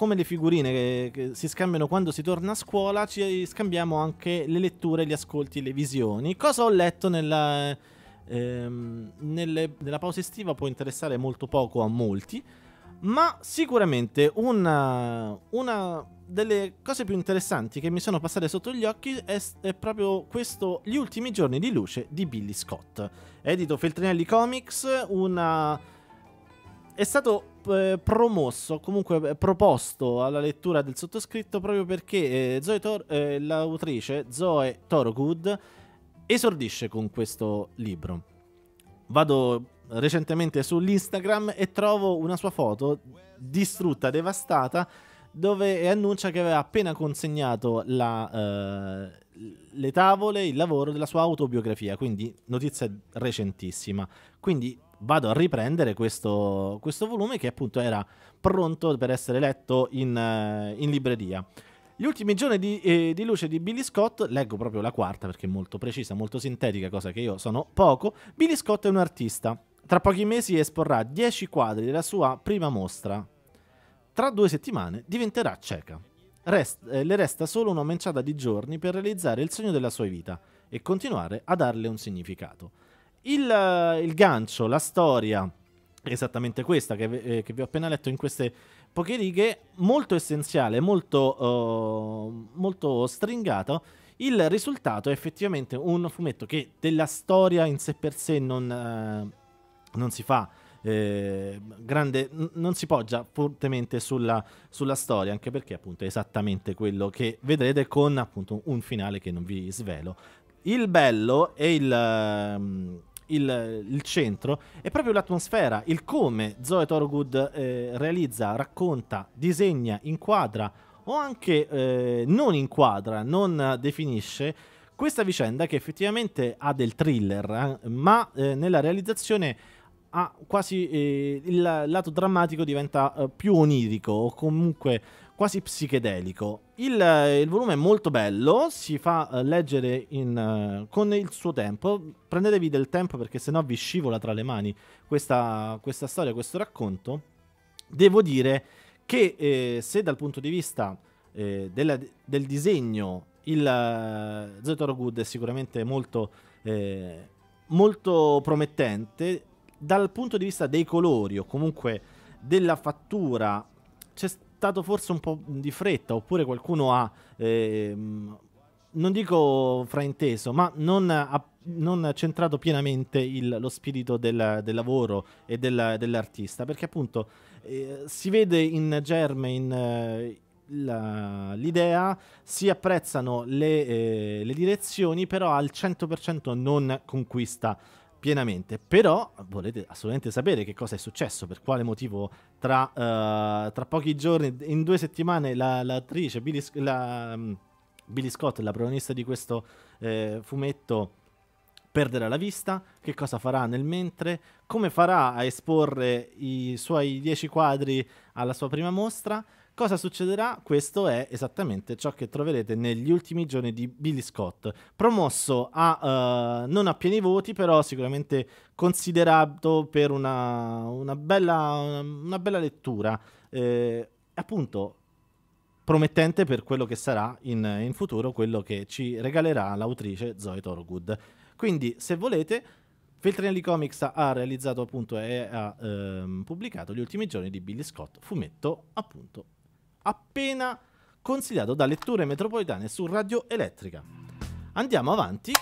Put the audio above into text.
come le figurine che, che, si scambiano quando si torna a scuola, ci scambiamo anche le letture, gli ascolti, le visioni. Cosa ho letto nella, ehm, nelle, nella pausa estiva può interessare molto poco a molti, ma sicuramente una, una delle cose più interessanti che mi sono passate sotto gli occhi è, è, proprio questo Gli ultimi giorni di luce di Billy Scott. Edito Feltrinelli Comics, una... È stato eh, promosso, comunque eh, proposto alla lettura del sottoscritto proprio perché eh, Zoe eh, l'autrice Zoe Thorogood esordisce con questo libro. Vado recentemente sull'Instagram e trovo una sua foto distrutta, devastata, dove eh, annuncia che aveva appena consegnato la, eh, le tavole, il lavoro della sua autobiografia, quindi notizia recentissima. Quindi vado a riprendere questo, questo volume che appunto era pronto per essere letto in, uh, in libreria. Gli ultimi giorni di, eh, di, luce di Billy Scott, leggo proprio la quarta perché è molto precisa, molto sintetica, cosa che io sono poco. Billy Scott è un artista. Tra pochi mesi esporrà 10 quadri della sua prima mostra. Tra due settimane diventerà cieca. Rest, eh, le resta solo una manciata di giorni per realizzare il sogno della sua vita e continuare a darle un significato. Il, eh, il gancio, la storia, è esattamente questa che, eh, che vi ho appena letto in queste poche righe, molto essenziale, molto, uh, molto stringato. Il risultato è effettivamente un fumetto che della storia in sé per sé non, uh, non si fa. Eh, grande, non si poggia fortemente sulla, sulla, storia, anche perché appunto è esattamente quello che vedrete con appunto un finale che non vi svelo. Il bello e il, ehm, il, il, centro è proprio l'atmosfera, il come Zoe Thorogood eh, realizza, racconta, disegna, inquadra o anche eh, non inquadra, non definisce questa vicenda che effettivamente ha del thriller, eh, ma eh, nella realizzazione ha quasi eh, il lato drammatico diventa eh, più onirico o comunque quasi psichedelico. Il, il, volume è molto bello, si fa eh, leggere in, eh, con il suo tempo. Prendetevi del tempo perché sennò vi scivola tra le mani questa, questa storia, questo racconto. Devo dire che eh, se dal punto di vista eh, della, del disegno il uh, eh, Zotaro Good è sicuramente molto, eh, molto promettente, dal punto di vista dei colori o comunque della fattura c'è dettato forse un po' di fretta, oppure qualcuno ha, ehm, non dico frainteso, ma non ha, non centrato pienamente il, lo spirito del, del lavoro e del, dell'artista, perché appunto eh, si vede in germe, in... Eh, la, l'idea, si apprezzano le, eh, le, direzioni, però al 100% non conquista pienamente. Però volete assolutamente sapere che cosa è successo, per quale motivo tra, uh, tra pochi giorni, in due settimane, la, l'attrice Billy, la, um, mm, Billy Scott, la protagonista di questo eh, fumetto, perderà la vista, che cosa farà nel mentre, come farà a esporre i suoi dieci quadri alla sua prima mostra, Cosa succederà? Questo è esattamente ciò che troverete negli ultimi giorni di Billy Scott, promosso a uh, non a pieni voti, però sicuramente considerato per una, una, bella, una, bella, lettura. Eh, appunto, promettente per quello che sarà in, in, futuro, quello che ci regalerà l'autrice Zoe Thorogood. Quindi, se volete, Feltrinelli Comics ha realizzato appunto e ha ehm, pubblicato gli ultimi giorni di Billy Scott, fumetto appunto appena consigliato da letture metropolitane su Radio Elettrica. Andiamo avanti